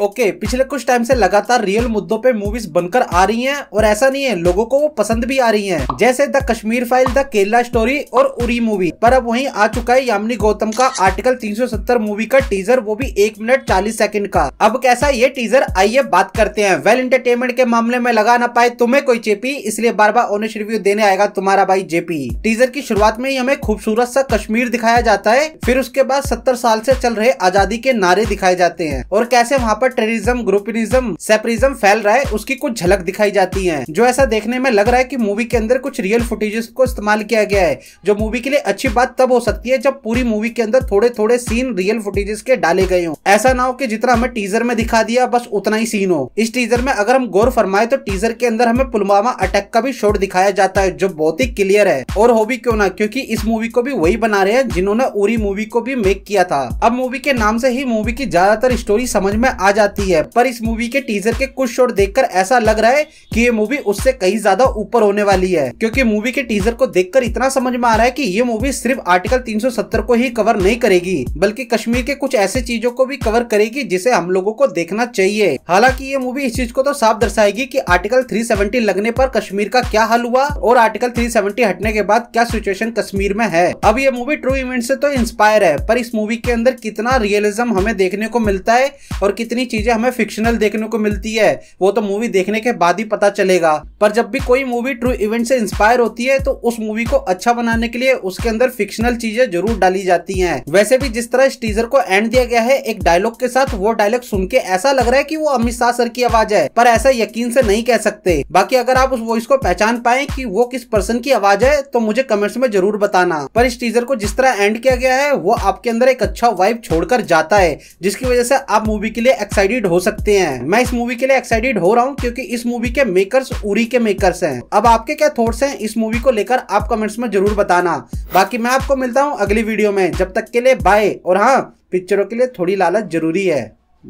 okay okay, पिछले कुछ time से लगातार रियल मुद्दों पे मूवीज बनकर आ रही हैं और ऐसा नहीं है लोगों को वो पसंद भी आ रही हैं जैसे the Kashmir file the Kerala story और उरी मूवी पर अब वहीं आ चुका है यामिनी गौतम का आर्टिकल 370 मूवी का टीजर वो भी एक मिनट चालीस सेकंड का अब कैसा ये टीजर आइए बात करते हैं वेल इंटरटेनमेंट के मामले में लगा ना पाए तुम्हे कोई चेपी इसलिए बार बार ऑनेस्ट रिव्यू देने आएगा तुम्हारा भाई जेपी टीजर की शुरुआत में ही हमें खूबसूरत सा कश्मीर दिखाया जाता है फिर उसके बाद सत्तर साल ऐसी चल रहे आजादी के नारे दिखाए जाते हैं और कैसे वहाँ पर टेरिज्म ग्रुपिनिज्म सेपरिज्म फैल रहा है उसकी कुछ झलक दिखाई जाती है जो ऐसा देखने में लग रहा है की मूवी के अंदर कुछ रियल फुटेजेस को इस्तेमाल किया गया है जो मूवी के लिए अच्छी बात तब हो सकती है जब पूरी मूवी के अंदर थोड़े थोड़े सीन रियल फुटेजेस के डाले गए हो ऐसा ना हो कि जितना हमें टीजर में दिखा दिया बस उतना ही सीन हो इस टीजर में अगर हम गौर फरमाए तो टीजर के अंदर हमें पुलवामा अटैक का भी शॉट दिखाया जाता है जो बहुत ही क्लियर है और हो भी क्यों ना क्योंकि इस मूवी को भी वही बना रहे हैं जिन्होंने उरी मूवी को भी मेक किया था अब मूवी के नाम से ही मूवी की ज्यादातर स्टोरी समझ में आ जाती है पर इस मूवी के टीजर के कुछ शॉट देखकर ऐसा लग रहा है कि ये मूवी उससे कहीं ज्यादा ऊपर होने वाली है क्योंकि मूवी के टीजर को देखकर इतना समझ में आ रहा है कि ये मूवी सिर्फ आर्टिकल 370 को ही कवर नहीं करेगी बल्कि कश्मीर के कुछ ऐसे चीजों को भी कवर करेगी जिसे हम लोगो को देखना चाहिए हालांकि ये मूवी इस चीज को तो साफ दर्शाएगी की आर्टिकल थ्री लगने पर कश्मीर का क्या हल हुआ और आर्टिकल थ्री हटने के बाद क्या सिचुएशन कश्मीर में है अब ये मूवी ट्रू इवेंट से तो इंस्पायर है पर इस मूवी के अंदर कितना रियलिज्म हमें देखने को मिलता है और कितनी कितनी चीजें हमें फिक्शनल देखने को मिलती है वो तो मूवी देखने के बाद ही पता चलेगा पर जब भी कोई मूवी ट्रू इवेंट से इंस्पायर होती है तो उस मूवी को अच्छा बनाने के लिए उसके अंदर फिक्शनल चीजें जरूर डाली जाती है वैसे भी जिस तरह इस टीजर को एंड दिया गया है एक डायलॉग के साथ वो डायलॉग सुन के ऐसा लग रहा है की वो अमित शाह सर की आवाज है पर ऐसा यकीन से नहीं कह सकते बाकी अगर आप उस वॉइस को पहचान पाए की वो किस पर्सन की आवाज है तो मुझे कमेंट्स में जरूर बताना पर इस टीजर को जिस तरह एंड किया गया है वो आपके अंदर एक अच्छा वाइब छोड़कर जाता है जिसकी वजह से आप मूवी के लिए एक्साइटेड हो सकते हैं मैं इस मूवी के लिए एक्साइटेड हो रहा हूँ क्योंकि इस मूवी के मेकर्स उरी के मेकर्स हैं अब आपके क्या थॉट्स हैं इस मूवी को लेकर आप कमेंट्स में जरूर बताना बाकी मैं आपको मिलता हूँ अगली वीडियो में जब तक के लिए बाय और हाँ पिक्चरों के लिए थोड़ी लालच जरूरी है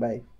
बाय